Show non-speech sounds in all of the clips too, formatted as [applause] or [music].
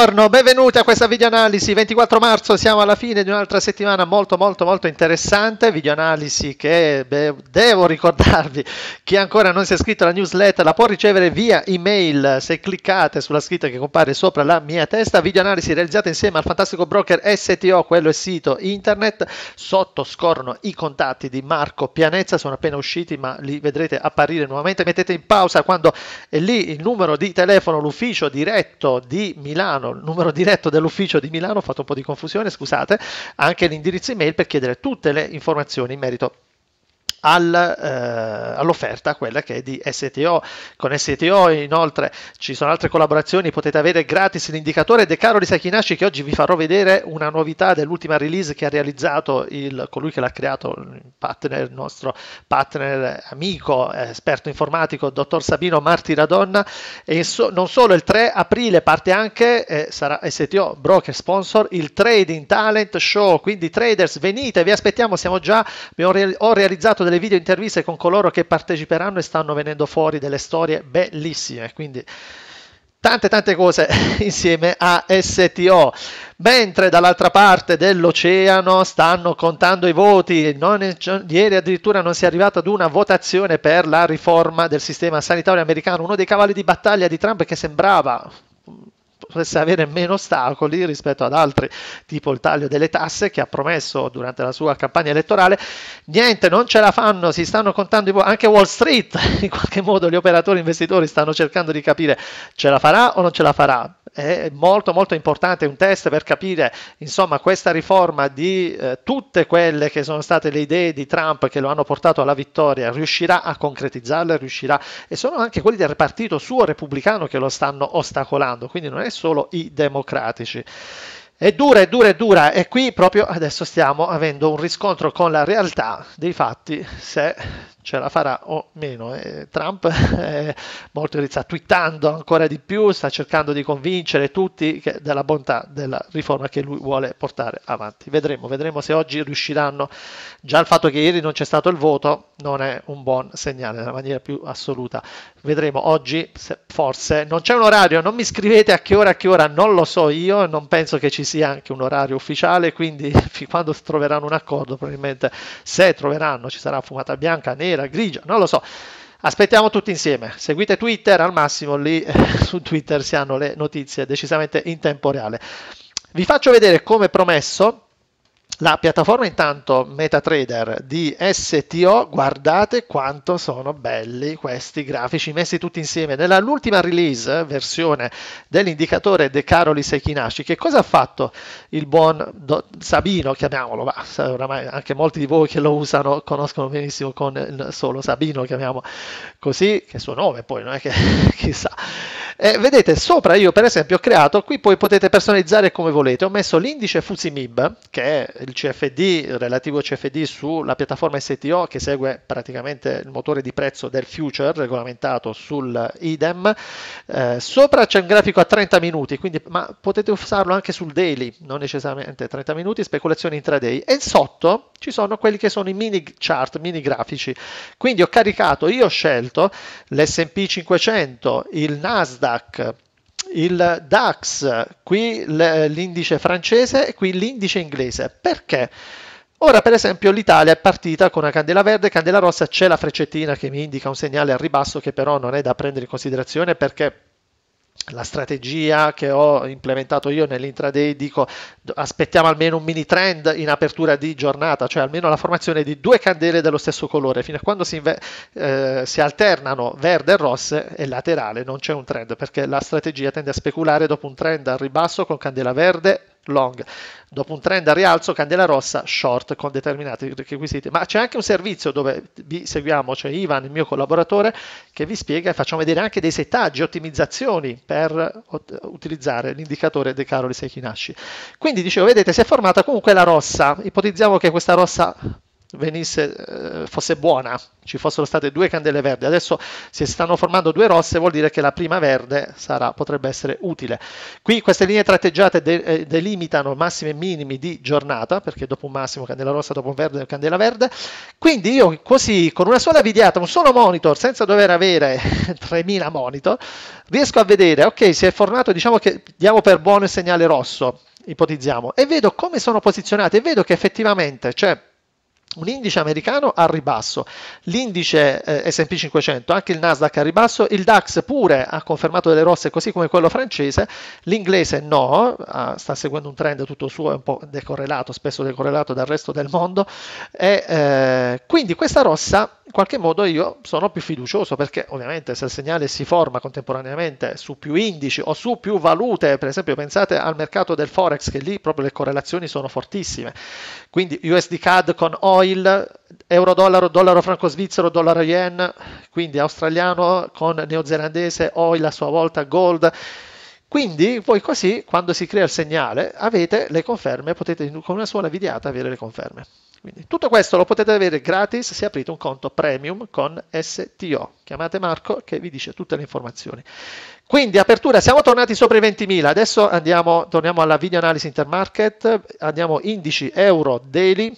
Buongiorno, benvenuti a questa videoanalisi. 24 marzo siamo alla fine di un'altra settimana molto molto molto interessante, videoanalisi che beh, devo ricordarvi, chi ancora non si è iscritto alla newsletter la può ricevere via email se cliccate sulla scritta che compare sopra la mia testa, videoanalisi realizzata insieme al fantastico broker STO, quello è sito internet, sotto scorrono i contatti di Marco Pianezza, sono appena usciti ma li vedrete apparire nuovamente, mettete in pausa quando è lì il numero di telefono, l'ufficio diretto di Milano Milano, il numero diretto dell'ufficio di Milano, ho fatto un po' di confusione, scusate, anche l'indirizzo email per chiedere tutte le informazioni in merito al, eh, all'offerta, quella che è di STO. Con STO inoltre ci sono altre collaborazioni, potete avere gratis l'indicatore De Caro di Sakinashi che oggi vi farò vedere una novità dell'ultima release che ha realizzato il, colui che l'ha creato, il, partner, il nostro partner amico, esperto informatico, dottor Sabino Marti Martiradonna. E so, non solo, il 3 aprile parte anche, eh, sarà STO broker sponsor, il Trading Talent Show, quindi traders venite, vi aspettiamo, siamo già, ho realizzato delle video interviste con coloro che parteciperanno e stanno venendo fuori delle storie bellissime. Quindi tante tante cose [laughs] insieme a STO mentre dall'altra parte dell'oceano stanno contando i voti non, ieri addirittura non si è arrivata ad una votazione per la riforma del sistema sanitario americano uno dei cavalli di battaglia di Trump che sembrava potesse avere meno ostacoli rispetto ad altri, tipo il taglio delle tasse che ha promesso durante la sua campagna elettorale. Niente, non ce la fanno, si stanno contando i anche Wall Street, [laughs] in qualche modo gli operatori investitori stanno cercando di capire ce la farà o non ce la farà. È molto molto importante un test per capire insomma questa riforma di eh, tutte quelle che sono state le idee di Trump che lo hanno portato alla vittoria, riuscirà a concretizzarle, riuscirà e sono anche quelli del partito suo repubblicano che lo stanno ostacolando, quindi non è solo i democratici. È dura, è dura, è dura e qui proprio adesso stiamo avendo un riscontro con la realtà dei fatti se ce la farà o meno. E eh, Trump [laughs] è molto sta twittando ancora di più, sta cercando di convincere tutti della bontà della riforma che lui vuole portare avanti. Vedremo, vedremo se oggi riusciranno. Già il fatto che ieri non c'è stato il voto non è un buon segnale nella maniera più assoluta. Vedremo oggi se forse non c'è un orario, non mi scrivete a che ora, a che ora, non lo so io, non penso che ci sia anche un orario ufficiale, quindi [laughs] fin quando troveranno un accordo, probabilmente se troveranno ci sarà fumata bianca, nera, grigia, non lo so. Aspettiamo tutti insieme, seguite Twitter al massimo, lì [laughs] su Twitter si hanno le notizie decisamente in tempo reale. Vi faccio vedere come promesso la piattaforma intanto MetaTrader di STO, guardate quanto sono belli questi grafici messi tutti insieme. Nell'ultima release versione dell'indicatore De Caroli Eikinashi, che cosa ha fatto il buon Do- Sabino, chiamiamolo, ma oramai anche molti di voi che lo usano conoscono benissimo con solo Sabino, chiamiamo così, che è il suo nome poi, non è che [laughs] chissà. Eh, vedete, sopra io per esempio ho creato, qui poi potete personalizzare come volete, ho messo l'indice FUSIMIB, che è il CFD, il relativo CFD sulla piattaforma STO che segue praticamente il motore di prezzo del future regolamentato sul idem. Eh, sopra c'è un grafico a 30 minuti, quindi, ma potete usarlo anche sul daily, non necessariamente 30 minuti, speculazioni intraday. E sotto ci sono quelli che sono i mini chart, mini grafici. Quindi ho caricato, io ho scelto l'SP 500, il Nasdaq, Nasdaq, il DAX, qui l'indice francese e qui l'indice inglese. Perché? Ora, per esempio, l'Italia è partita con una candela verde, candela rossa, c'è la freccettina che mi indica un segnale al ribasso che però non è da prendere in considerazione perché la strategia che ho implementato io nell'intraday dico aspettiamo almeno un mini trend in apertura di giornata, cioè almeno la formazione di due candele dello stesso colore, fino a quando si, eh, si alternano verde e rosse e laterale non c'è un trend perché la strategia tende a speculare dopo un trend al ribasso con candela verde long. Dopo un trend a rialzo, candela rossa, short con determinati requisiti. Ma c'è anche un servizio dove vi seguiamo, cioè Ivan, il mio collaboratore, che vi spiega e facciamo vedere anche dei settaggi, ottimizzazioni per utilizzare l'indicatore De Caroli Sekinashi. Quindi dicevo, vedete, si è formata comunque la rossa. Ipotizziamo che questa rossa venisse, eh, fosse buona, ci fossero state due candele verdi, adesso se si stanno formando due rosse, vuol dire che la prima verde sarà, potrebbe essere utile. Qui queste linee tratteggiate de, eh, delimitano massimi e minimi di giornata, perché dopo un massimo candela rossa, dopo un verde candela verde, quindi io così con una sola videata, un solo monitor, senza dover avere 3000 [laughs] monitor, riesco a vedere, ok, si è formato, diciamo che diamo per buono il segnale rosso, ipotizziamo, e vedo come sono posizionate, e vedo che effettivamente, cioè, un indice americano a ribasso, l'indice eh, SP 500, anche il Nasdaq a ribasso, il DAX pure ha confermato delle rosse così come quello francese, l'inglese no, ah, sta seguendo un trend tutto suo, è un po' decorrelato, spesso decorrelato dal resto del mondo, e, eh, quindi questa rossa in qualche modo io sono più fiducioso perché ovviamente se il segnale si forma contemporaneamente su più indici o su più valute, per esempio pensate al mercato del Forex che lì proprio le correlazioni sono fortissime, quindi USD CAD con OR oil, euro dollaro, dollaro franco svizzero, dollaro yen, quindi australiano con neozelandese, oil a sua volta gold. Quindi voi così, quando si crea il segnale, avete le conferme, potete con una sola videata avere le conferme. Quindi, tutto questo lo potete avere gratis se aprite un conto premium con STO. Chiamate Marco che vi dice tutte le informazioni. Quindi apertura, siamo tornati sopra i 20.000, adesso andiamo, torniamo alla video analisi intermarket, andiamo indici euro daily,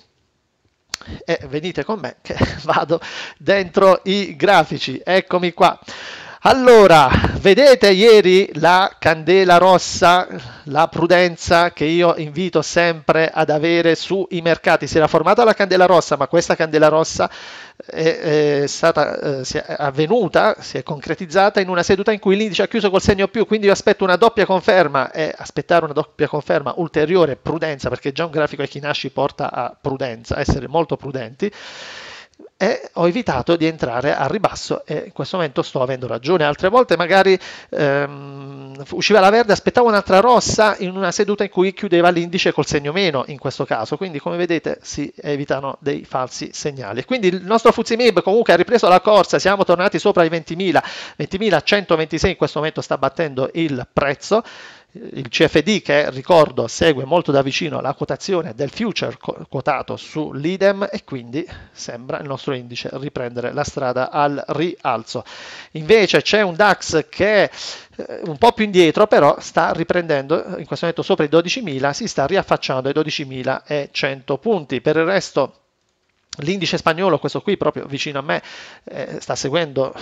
e venite con me che [laughs] vado dentro i grafici. Eccomi qua. Allora, vedete ieri la candela rossa, la prudenza che io invito sempre ad avere sui mercati. Si era formata la candela rossa, ma questa candela rossa è, è stata eh, si è avvenuta, si è concretizzata in una seduta in cui l'indice ha chiuso col segno più, quindi io aspetto una doppia conferma e aspettare una doppia conferma ulteriore prudenza, perché già un grafico a chi nasce porta a prudenza, a essere molto prudenti e ho evitato di entrare al ribasso e in questo momento sto avendo ragione. Altre volte magari ehm, usciva la verde, aspettavo un'altra rossa in una seduta in cui chiudeva l'indice col segno meno in questo caso, quindi come vedete si evitano dei falsi segnali. Quindi il nostro Fuzzy Fuzimib comunque ha ripreso la corsa, siamo tornati sopra i 20.000, 20.126 in questo momento sta battendo il prezzo il CFD che ricordo segue molto da vicino la quotazione del future quotato sull'IDEM e quindi sembra il nostro indice riprendere la strada al rialzo. Invece c'è un DAX che è eh, un po' più indietro però sta riprendendo in questo momento sopra i 12.000, si sta riaffacciando ai 12.100 punti. Per il resto L'indice spagnolo, questo qui proprio vicino a me, eh, sta seguendo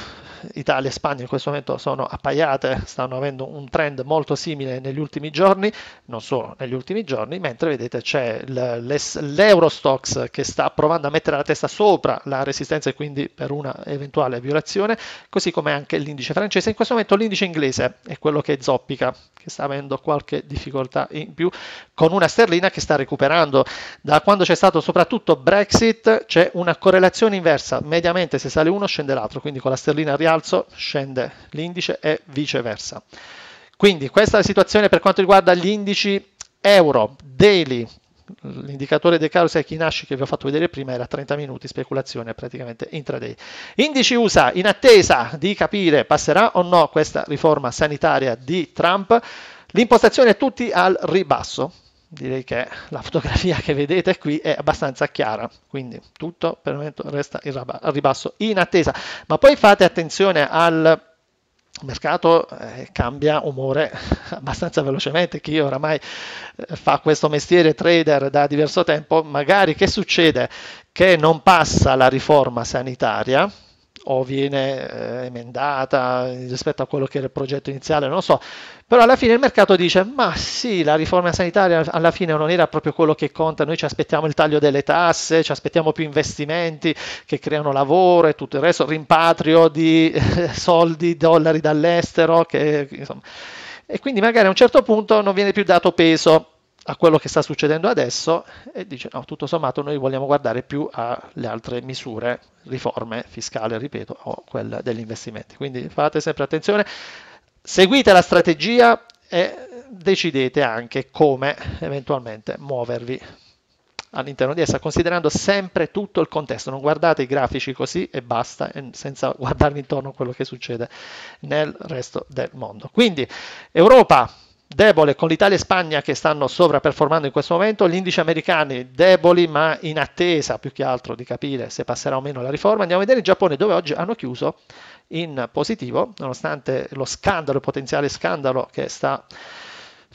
Italia e Spagna in questo momento sono appaiate, stanno avendo un trend molto simile negli ultimi giorni, non solo negli ultimi giorni, mentre vedete c'è l'Eurostox che sta provando a mettere la testa sopra la resistenza e quindi per una eventuale violazione, così come anche l'indice francese. In questo momento l'indice inglese è quello che zoppica, che sta avendo qualche difficoltà in più, con una sterlina che sta recuperando da quando c'è stato soprattutto Brexit c'è una correlazione inversa, mediamente se sale uno scende l'altro, quindi con la sterlina al rialzo scende l'indice e viceversa. Quindi questa è la situazione per quanto riguarda gli indici euro daily, l'indicatore dei caroselli Kinashi che vi ho fatto vedere prima era 30 minuti speculazione praticamente intraday. Indici USA in attesa di capire passerà o no questa riforma sanitaria di Trump, l'impostazione è tutti al ribasso, direi che la fotografia che vedete qui è abbastanza chiara quindi tutto per il momento resta il ribasso in attesa ma poi fate attenzione al mercato eh, cambia umore [laughs] abbastanza velocemente chi oramai eh, fa questo mestiere trader da diverso tempo magari che succede che non passa la riforma sanitaria o viene eh, emendata rispetto a quello che era il progetto iniziale, non lo so, però alla fine il mercato dice ma sì, la riforma sanitaria alla fine non era proprio quello che conta, noi ci aspettiamo il taglio delle tasse, ci aspettiamo più investimenti che creano lavoro e tutto il resto, rimpatrio di eh, soldi, dollari dall'estero, che, insomma. e quindi magari a un certo punto non viene più dato peso a quello che sta succedendo adesso e dice no, tutto sommato noi vogliamo guardare più alle altre misure, riforme fiscali, ripeto, o quelle degli investimenti. Quindi fate sempre attenzione, seguite la strategia e decidete anche come eventualmente muovervi all'interno di essa, considerando sempre tutto il contesto, non guardate i grafici così e basta, senza guardarvi intorno a quello che succede nel resto del mondo. Quindi Europa debole con l'Italia e Spagna che stanno sovraperformando in questo momento, gli indici americani deboli ma in attesa più che altro di capire se passerà o meno la riforma. Andiamo a vedere il Giappone dove oggi hanno chiuso in positivo, nonostante lo scandalo, il potenziale scandalo che sta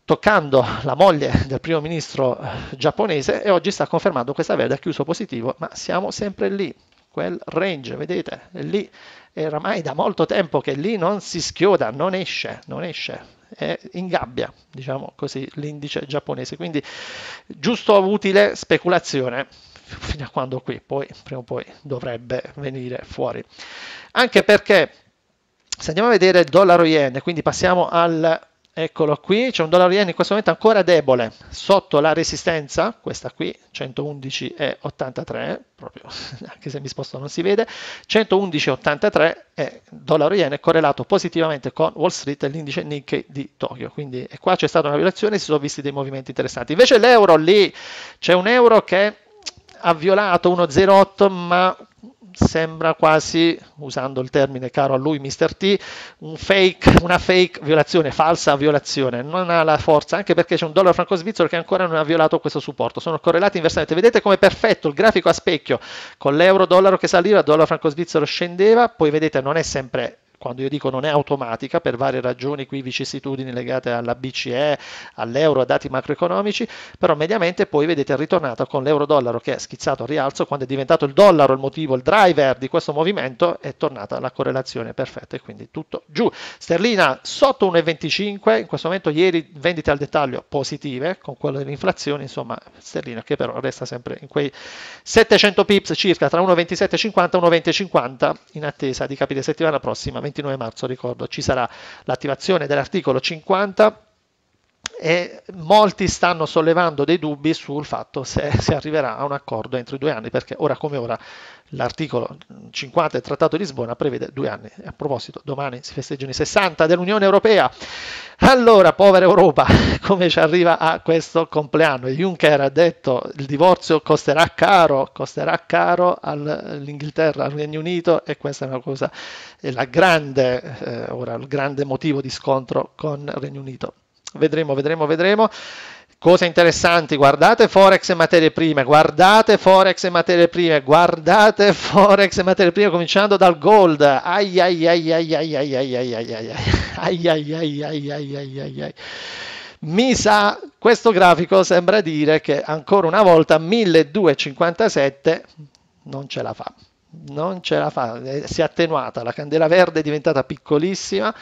toccando la moglie del primo ministro eh, giapponese e oggi sta confermando questa verde, ha chiuso positivo, ma siamo sempre lì, quel range, vedete, è lì era oramai da molto tempo che lì non si schioda, non esce, non esce è in gabbia, diciamo così, l'indice giapponese. Quindi giusto o utile speculazione fino a quando qui, poi prima o poi dovrebbe venire fuori. Anche perché se andiamo a vedere il dollaro yen, quindi passiamo al eccolo qui, c'è un dollaro yen in questo momento ancora debole, sotto la resistenza, questa qui, 111,83, proprio, [laughs] anche se mi sposto non si vede, 111,83 e dollaro yen è correlato positivamente con Wall Street e l'indice Nikkei di Tokyo, quindi qua c'è stata una violazione, e si sono visti dei movimenti interessanti. Invece l'euro lì, c'è un euro che ha violato 1,08 ma sembra quasi, usando il termine caro a lui, Mr. T, un fake, una fake violazione, falsa violazione, non ha la forza, anche perché c'è un dollaro franco-svizzero che ancora non ha violato questo supporto, sono correlati inversamente, vedete come è perfetto il grafico a specchio, con l'euro-dollaro che saliva, il dollaro franco-svizzero scendeva, poi vedete non è sempre quando io dico non è automatica per varie ragioni, qui vicissitudini legate alla BCE, all'euro, a dati macroeconomici, però mediamente poi vedete è ritornata con l'euro-dollaro che è schizzato a rialzo, quando è diventato il dollaro il motivo, il driver di questo movimento, è tornata la correlazione perfetta e quindi tutto giù. Sterlina sotto 1,25, in questo momento ieri vendite al dettaglio positive, con quello dell'inflazione, insomma sterlina che però resta sempre in quei 700 pips circa tra 1,27,50 e 1,20,50 in attesa di capire settimana prossima 29 marzo, ricordo, ci sarà l'attivazione dell'articolo 50 e molti stanno sollevando dei dubbi sul fatto se si arriverà a un accordo entro i due anni, perché ora come ora l'articolo 50 del Trattato di Lisbona prevede due anni. A proposito, domani si festeggiano i 60 dell'Unione Europea. Allora, povera Europa, [laughs] come ci arriva a questo compleanno? Juncker ha detto che il divorzio costerà caro, costerà caro all'Inghilterra, al Regno Unito e questa è una cosa, è grande, eh, ora, il grande motivo di scontro con il Regno Unito. Vedremo, vedremo, vedremo. Cose interessanti, guardate Forex e materie prime, guardate Forex e materie prime, guardate Forex e materie prime, cominciando dal gold. Ai ai ai ai ai ai ai ai ai ai ai ai ai ai ai ai ai ai. mi sa questo grafico sembra dire che ancora una volta 1257 non ce la fa non ce la fa si è attenuata la candela verde è diventata piccolissima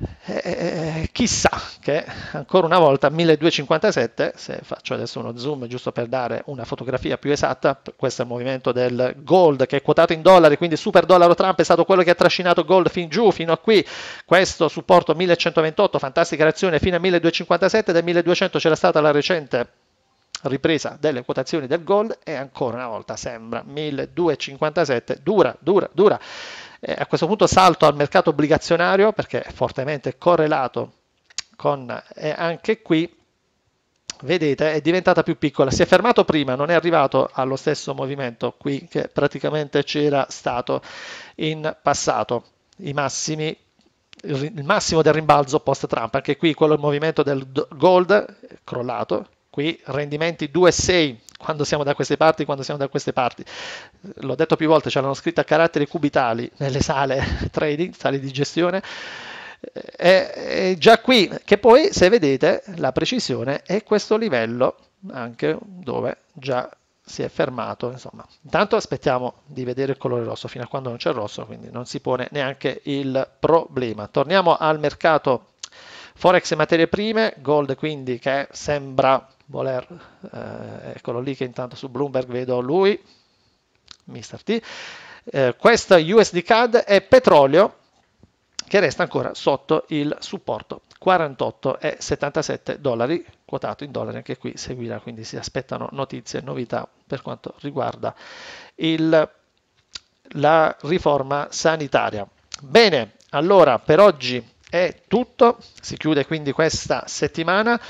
eh, eh, chissà che ancora una volta 1257, se faccio adesso uno zoom giusto per dare una fotografia più esatta, questo è il movimento del gold che è quotato in dollari, quindi super dollaro Trump è stato quello che ha trascinato gold fin giù, fino a qui, questo supporto 1128, fantastica reazione fino a 1257, da 1200 c'era stata la recente ripresa delle quotazioni del gold e ancora una volta sembra 1257 dura dura dura eh, a questo punto salto al mercato obbligazionario perché è fortemente correlato con eh, anche qui vedete è diventata più piccola si è fermato prima non è arrivato allo stesso movimento qui che praticamente c'era stato in passato i massimi il massimo del rimbalzo post Trump anche qui quello il movimento del gold crollato qui rendimenti 2,6 quando siamo da queste parti, quando siamo da queste parti. L'ho detto più volte, ce l'hanno scritta a caratteri cubitali nelle sale [laughs] trading, sale di gestione. È, eh, eh, è già qui che poi se vedete la precisione è questo livello anche dove già si è fermato insomma intanto aspettiamo di vedere il colore rosso fino a quando non c'è il rosso quindi non si pone neanche il problema torniamo al mercato forex e materie prime gold quindi che sembra voler, eh, eccolo lì che intanto su Bloomberg vedo lui, Mr. T, eh, questa USD CAD è petrolio che resta ancora sotto il supporto 48,77 dollari, quotato in dollari anche qui seguirà, quindi si aspettano notizie e novità per quanto riguarda il, la riforma sanitaria. Bene, allora per oggi è tutto, si chiude quindi questa settimana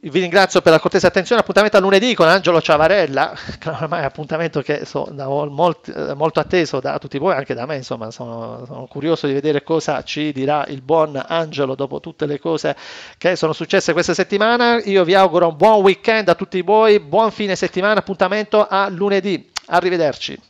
vi ringrazio per la cortesa attenzione. Appuntamento a lunedì con Angelo Ciavarella, [laughs] che ormai è un appuntamento che so, molti, eh, molto atteso da tutti voi, anche da me. Insomma, sono, sono, curioso di vedere cosa ci dirà il buon Angelo dopo tutte le cose che sono successe questa settimana. Io vi auguro un buon weekend a tutti voi, buon fine settimana. Appuntamento a lunedì. Arrivederci.